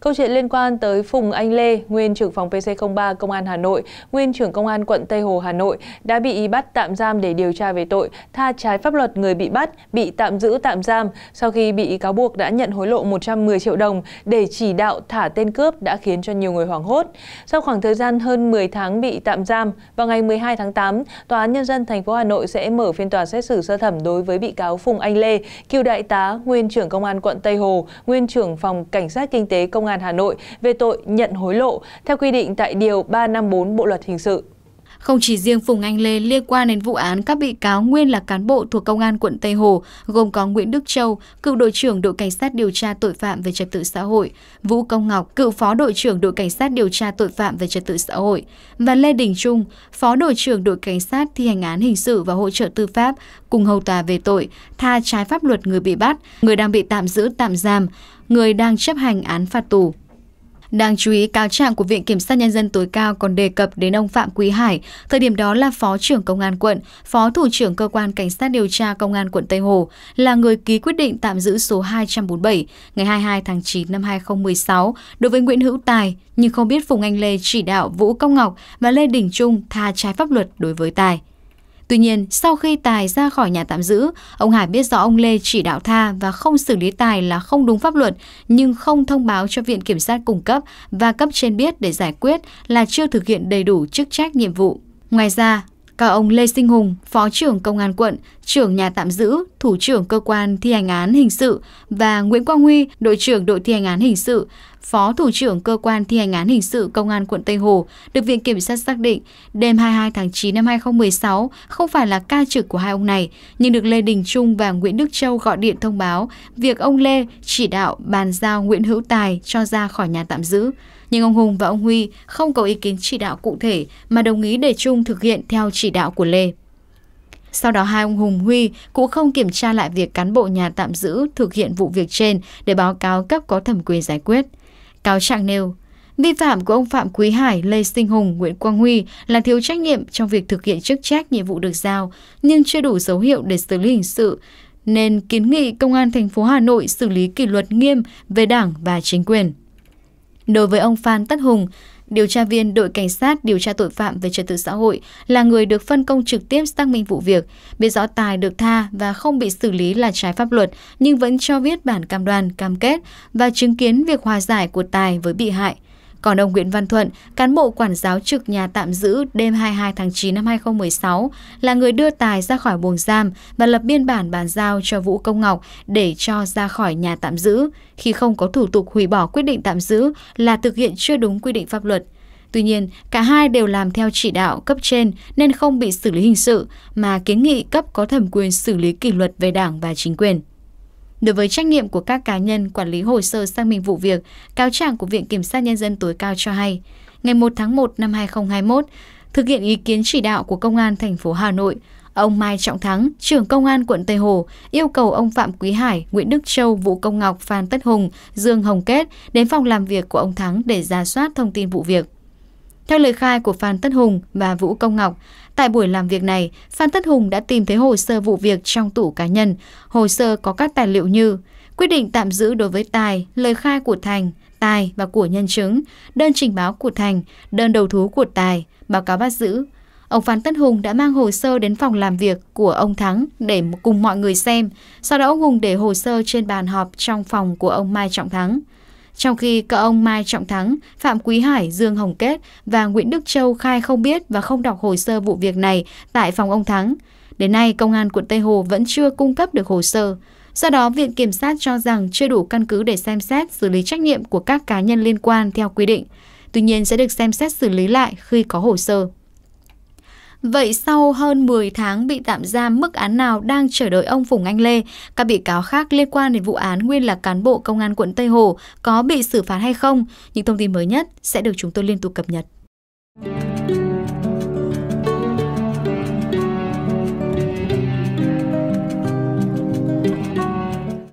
Câu chuyện liên quan tới Phùng Anh Lê, nguyên trưởng phòng PC03 Công an Hà Nội, nguyên trưởng Công an quận Tây Hồ Hà Nội đã bị bắt tạm giam để điều tra về tội tha trái pháp luật người bị bắt, bị tạm giữ tạm giam sau khi bị cáo buộc đã nhận hối lộ 110 triệu đồng để chỉ đạo thả tên cướp đã khiến cho nhiều người hoảng hốt. Sau khoảng thời gian hơn 10 tháng bị tạm giam, vào ngày 12 tháng 8, Tòa án Nhân dân thành phố Hà Nội sẽ mở phiên tòa xét xử sơ thẩm đối với bị cáo Phùng Anh Lê, cựu đại tá, nguyên trưởng Công an quận Tây Hồ, nguyên trưởng phòng Cảnh sát Kinh tế Công an an hà nội về tội nhận hối lộ theo quy định tại điều 354 bộ luật hình sự không chỉ riêng Phùng Anh Lê liên quan đến vụ án các bị cáo nguyên là cán bộ thuộc Công an quận Tây Hồ, gồm có Nguyễn Đức Châu, cựu đội trưởng đội cảnh sát điều tra tội phạm về trật tự xã hội, Vũ Công Ngọc, cựu phó đội trưởng đội cảnh sát điều tra tội phạm về trật tự xã hội và Lê Đình Trung, phó đội trưởng đội cảnh sát thi hành án hình sự và hỗ trợ tư pháp cùng hầu tòa về tội tha trái pháp luật người bị bắt, người đang bị tạm giữ tạm giam, người đang chấp hành án phạt tù. Đáng chú ý, cáo trạng của Viện Kiểm sát Nhân dân tối cao còn đề cập đến ông Phạm Quý Hải, thời điểm đó là Phó trưởng Công an quận, Phó Thủ trưởng Cơ quan Cảnh sát điều tra Công an quận Tây Hồ, là người ký quyết định tạm giữ số 247 ngày 22 tháng 9 năm 2016 đối với Nguyễn Hữu Tài, nhưng không biết Phùng Anh Lê chỉ đạo Vũ Công Ngọc và Lê Đình Trung tha trái pháp luật đối với Tài. Tuy nhiên, sau khi Tài ra khỏi nhà tạm giữ, ông Hải biết rõ ông Lê chỉ đạo tha và không xử lý Tài là không đúng pháp luật, nhưng không thông báo cho Viện Kiểm sát cung cấp và cấp trên biết để giải quyết là chưa thực hiện đầy đủ chức trách nhiệm vụ. Ngoài ra, các ông Lê Sinh Hùng, Phó trưởng Công an quận, trưởng nhà tạm giữ, thủ trưởng cơ quan thi hành án hình sự và Nguyễn Quang Huy, đội trưởng đội thi hành án hình sự, phó thủ trưởng cơ quan thi hành án hình sự công an quận Tây Hồ, được Viện Kiểm sát xác định đêm 22 tháng 9 năm 2016 không phải là ca trực của hai ông này, nhưng được Lê Đình Trung và Nguyễn Đức Châu gọi điện thông báo việc ông Lê chỉ đạo bàn giao Nguyễn Hữu Tài cho ra khỏi nhà tạm giữ. Nhưng ông Hùng và ông Huy không có ý kiến chỉ đạo cụ thể mà đồng ý để Trung thực hiện theo chỉ đạo của Lê. Sau đó hai ông Hùng Huy cũng không kiểm tra lại việc cán bộ nhà tạm giữ thực hiện vụ việc trên để báo cáo cấp có thẩm quyền giải quyết. Cáo trạng nêu, vi phạm của ông Phạm Quý Hải, Lê Sinh Hùng, Nguyễn Quang Huy là thiếu trách nhiệm trong việc thực hiện chức trách nhiệm vụ được giao nhưng chưa đủ dấu hiệu để xử lý hình sự nên kiến nghị Công an thành phố Hà Nội xử lý kỷ luật nghiêm về Đảng và chính quyền. Đối với ông Phan Tất Hùng, Điều tra viên đội cảnh sát điều tra tội phạm về trật tự xã hội là người được phân công trực tiếp xác minh vụ việc, biết rõ Tài được tha và không bị xử lý là trái pháp luật nhưng vẫn cho viết bản cam đoan, cam kết và chứng kiến việc hòa giải của Tài với bị hại – còn ông Nguyễn Văn Thuận, cán bộ quản giáo trực nhà tạm giữ đêm 22 tháng 9 năm 2016, là người đưa Tài ra khỏi buồng giam và lập biên bản bàn giao cho Vũ Công Ngọc để cho ra khỏi nhà tạm giữ khi không có thủ tục hủy bỏ quyết định tạm giữ là thực hiện chưa đúng quy định pháp luật. Tuy nhiên, cả hai đều làm theo chỉ đạo cấp trên nên không bị xử lý hình sự mà kiến nghị cấp có thẩm quyền xử lý kỷ luật về đảng và chính quyền. Đối với trách nhiệm của các cá nhân quản lý hồ sơ xác minh vụ việc, cáo trạng của Viện Kiểm sát Nhân dân tối cao cho hay, ngày 1 tháng 1 năm 2021, thực hiện ý kiến chỉ đạo của Công an thành phố Hà Nội, ông Mai Trọng Thắng, trưởng Công an quận Tây Hồ, yêu cầu ông Phạm Quý Hải, Nguyễn Đức Châu, Vũ Công Ngọc, Phan Tất Hùng, Dương Hồng Kết đến phòng làm việc của ông Thắng để ra soát thông tin vụ việc. Theo lời khai của Phan Tất Hùng và Vũ Công Ngọc, Tại buổi làm việc này, Phan Tất Hùng đã tìm thấy hồ sơ vụ việc trong tủ cá nhân. Hồ sơ có các tài liệu như quyết định tạm giữ đối với Tài, lời khai của Thành, Tài và của nhân chứng, đơn trình báo của Thành, đơn đầu thú của Tài, báo cáo bắt giữ. Ông Phan Tất Hùng đã mang hồ sơ đến phòng làm việc của ông Thắng để cùng mọi người xem. Sau đó ông Hùng để hồ sơ trên bàn họp trong phòng của ông Mai Trọng Thắng. Trong khi các ông Mai Trọng Thắng, Phạm Quý Hải, Dương Hồng Kết và Nguyễn Đức Châu khai không biết và không đọc hồ sơ vụ việc này tại phòng ông Thắng. Đến nay, Công an quận Tây Hồ vẫn chưa cung cấp được hồ sơ. Do đó, Viện Kiểm sát cho rằng chưa đủ căn cứ để xem xét xử lý trách nhiệm của các cá nhân liên quan theo quy định. Tuy nhiên sẽ được xem xét xử lý lại khi có hồ sơ. Vậy sau hơn 10 tháng bị tạm giam, mức án nào đang chờ đợi ông Phùng Anh Lê? Các bị cáo khác liên quan đến vụ án nguyên là cán bộ công an quận Tây Hồ có bị xử phạt hay không? Những thông tin mới nhất sẽ được chúng tôi liên tục cập nhật.